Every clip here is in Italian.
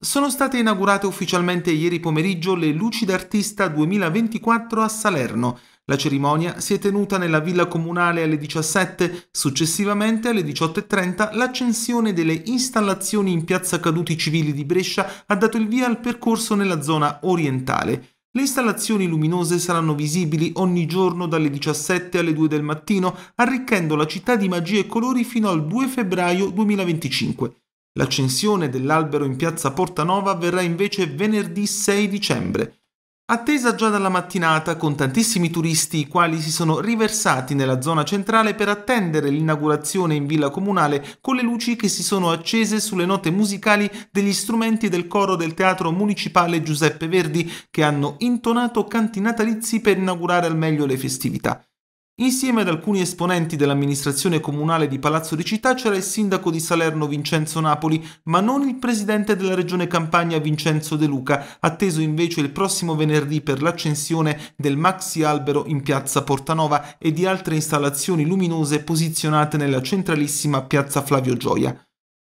Sono state inaugurate ufficialmente ieri pomeriggio le Luci d'Artista 2024 a Salerno. La cerimonia si è tenuta nella villa comunale alle 17, successivamente alle 18.30 l'accensione delle installazioni in piazza Caduti Civili di Brescia ha dato il via al percorso nella zona orientale. Le installazioni luminose saranno visibili ogni giorno dalle 17 alle 2 del mattino, arricchendo la città di magie e colori fino al 2 febbraio 2025. L'accensione dell'albero in piazza Portanova avverrà invece venerdì 6 dicembre. Attesa già dalla mattinata con tantissimi turisti i quali si sono riversati nella zona centrale per attendere l'inaugurazione in villa comunale con le luci che si sono accese sulle note musicali degli strumenti del coro del Teatro Municipale Giuseppe Verdi che hanno intonato canti natalizi per inaugurare al meglio le festività. Insieme ad alcuni esponenti dell'amministrazione comunale di Palazzo di Città c'era il sindaco di Salerno Vincenzo Napoli, ma non il presidente della regione Campania Vincenzo De Luca, atteso invece il prossimo venerdì per l'accensione del maxi albero in piazza Portanova e di altre installazioni luminose posizionate nella centralissima piazza Flavio Gioia.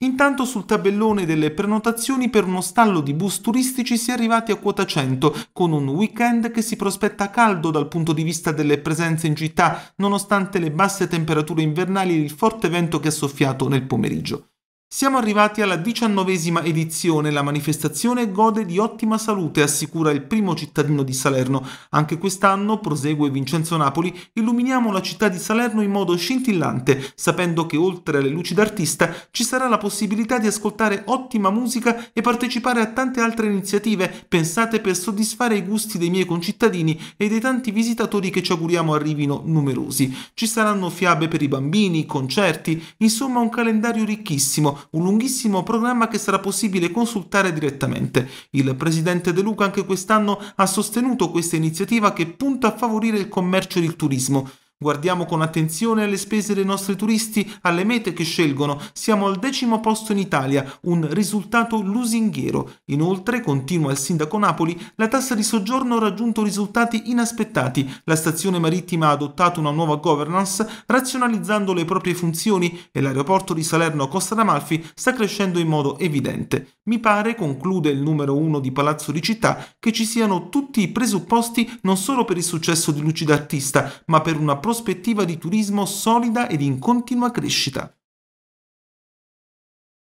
Intanto sul tabellone delle prenotazioni per uno stallo di bus turistici si è arrivati a quota 100, con un weekend che si prospetta caldo dal punto di vista delle presenze in città, nonostante le basse temperature invernali e il forte vento che ha soffiato nel pomeriggio. Siamo arrivati alla diciannovesima edizione, la manifestazione gode di ottima salute, assicura il primo cittadino di Salerno. Anche quest'anno, prosegue Vincenzo Napoli, illuminiamo la città di Salerno in modo scintillante, sapendo che oltre alle luci d'artista ci sarà la possibilità di ascoltare ottima musica e partecipare a tante altre iniziative pensate per soddisfare i gusti dei miei concittadini e dei tanti visitatori che ci auguriamo arrivino numerosi. Ci saranno fiabe per i bambini, concerti, insomma un calendario ricchissimo un lunghissimo programma che sarà possibile consultare direttamente. Il presidente De Luca anche quest'anno ha sostenuto questa iniziativa che punta a favorire il commercio e il turismo. Guardiamo con attenzione alle spese dei nostri turisti, alle mete che scelgono. Siamo al decimo posto in Italia, un risultato lusinghiero. Inoltre, continua il sindaco Napoli, la tassa di soggiorno ha raggiunto risultati inaspettati. La stazione marittima ha adottato una nuova governance, razionalizzando le proprie funzioni e l'aeroporto di Salerno Costa d'Amalfi sta crescendo in modo evidente. Mi pare, conclude il numero uno di Palazzo di Città, che ci siano tutti i presupposti non solo per il successo di Lucida Artista, ma per una prospettiva di turismo solida ed in continua crescita.